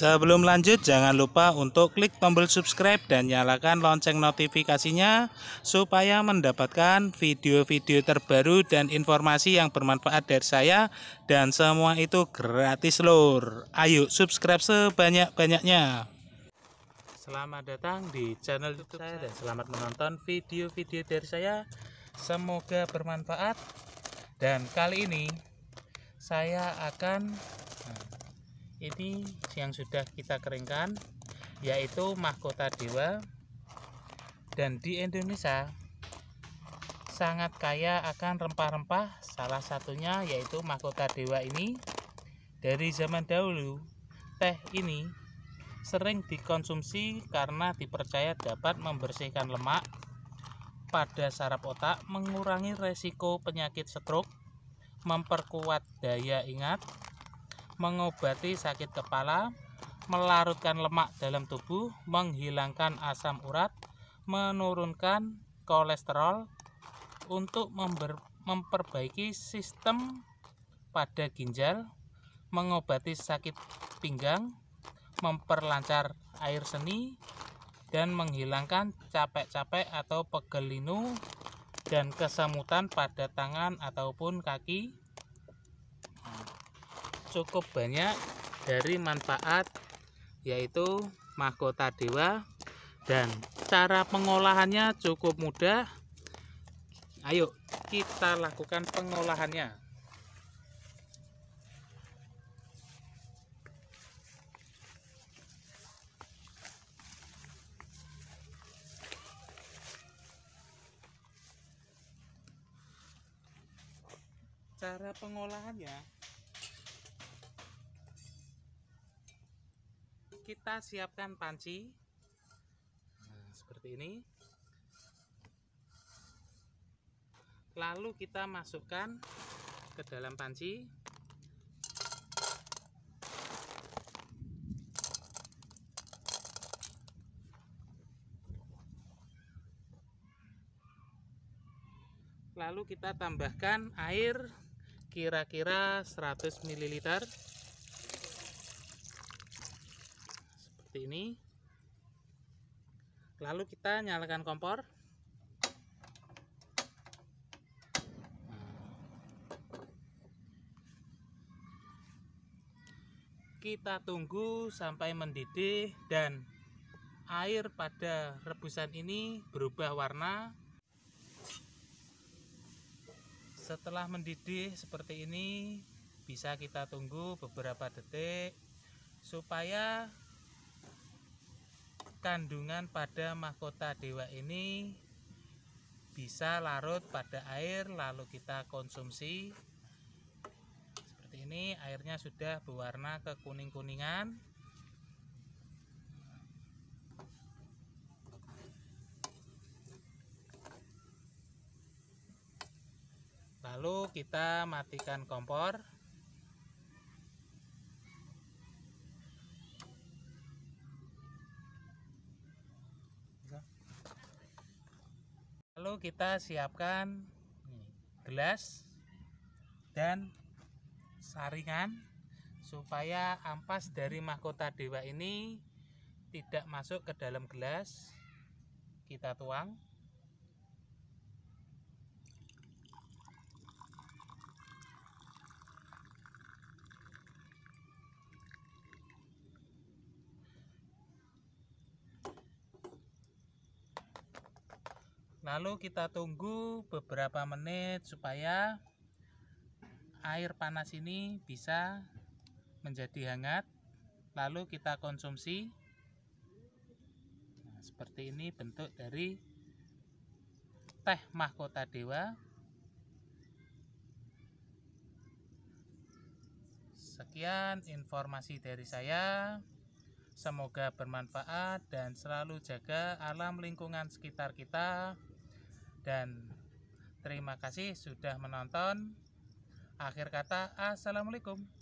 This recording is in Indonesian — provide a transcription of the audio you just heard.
Sebelum lanjut, jangan lupa untuk klik tombol subscribe dan nyalakan lonceng notifikasinya supaya mendapatkan video-video terbaru dan informasi yang bermanfaat dari saya dan semua itu gratis lor. Ayo subscribe sebanyak-banyaknya. Selamat datang di channel YouTube saya dan selamat menonton video-video dari saya. Semoga bermanfaat. Dan kali ini saya akan ini yang sudah kita keringkan yaitu mahkota dewa dan di Indonesia sangat kaya akan rempah-rempah salah satunya yaitu mahkota dewa ini dari zaman dahulu teh ini sering dikonsumsi karena dipercaya dapat membersihkan lemak pada saraf otak mengurangi resiko penyakit stroke memperkuat daya ingat mengobati sakit kepala, melarutkan lemak dalam tubuh, menghilangkan asam urat, menurunkan kolesterol, untuk memperbaiki sistem pada ginjal, mengobati sakit pinggang, memperlancar air seni, dan menghilangkan capek-capek atau pegelinu dan kesemutan pada tangan ataupun kaki, cukup banyak dari manfaat yaitu mahkota dewa dan cara pengolahannya cukup mudah ayo kita lakukan pengolahannya cara pengolahannya kita siapkan panci nah, seperti ini lalu kita masukkan ke dalam panci lalu kita tambahkan air kira-kira 100 ml seperti ini lalu kita nyalakan kompor kita tunggu sampai mendidih dan air pada rebusan ini berubah warna setelah mendidih seperti ini bisa kita tunggu beberapa detik supaya kandungan pada mahkota dewa ini bisa larut pada air lalu kita konsumsi seperti ini airnya sudah berwarna kekuning-kuningan lalu kita matikan kompor lalu kita siapkan gelas dan saringan supaya ampas dari mahkota dewa ini tidak masuk ke dalam gelas kita tuang lalu kita tunggu beberapa menit supaya air panas ini bisa menjadi hangat lalu kita konsumsi nah, seperti ini bentuk dari teh mahkota dewa sekian informasi dari saya semoga bermanfaat dan selalu jaga alam lingkungan sekitar kita dan terima kasih sudah menonton. Akhir kata, Assalamualaikum.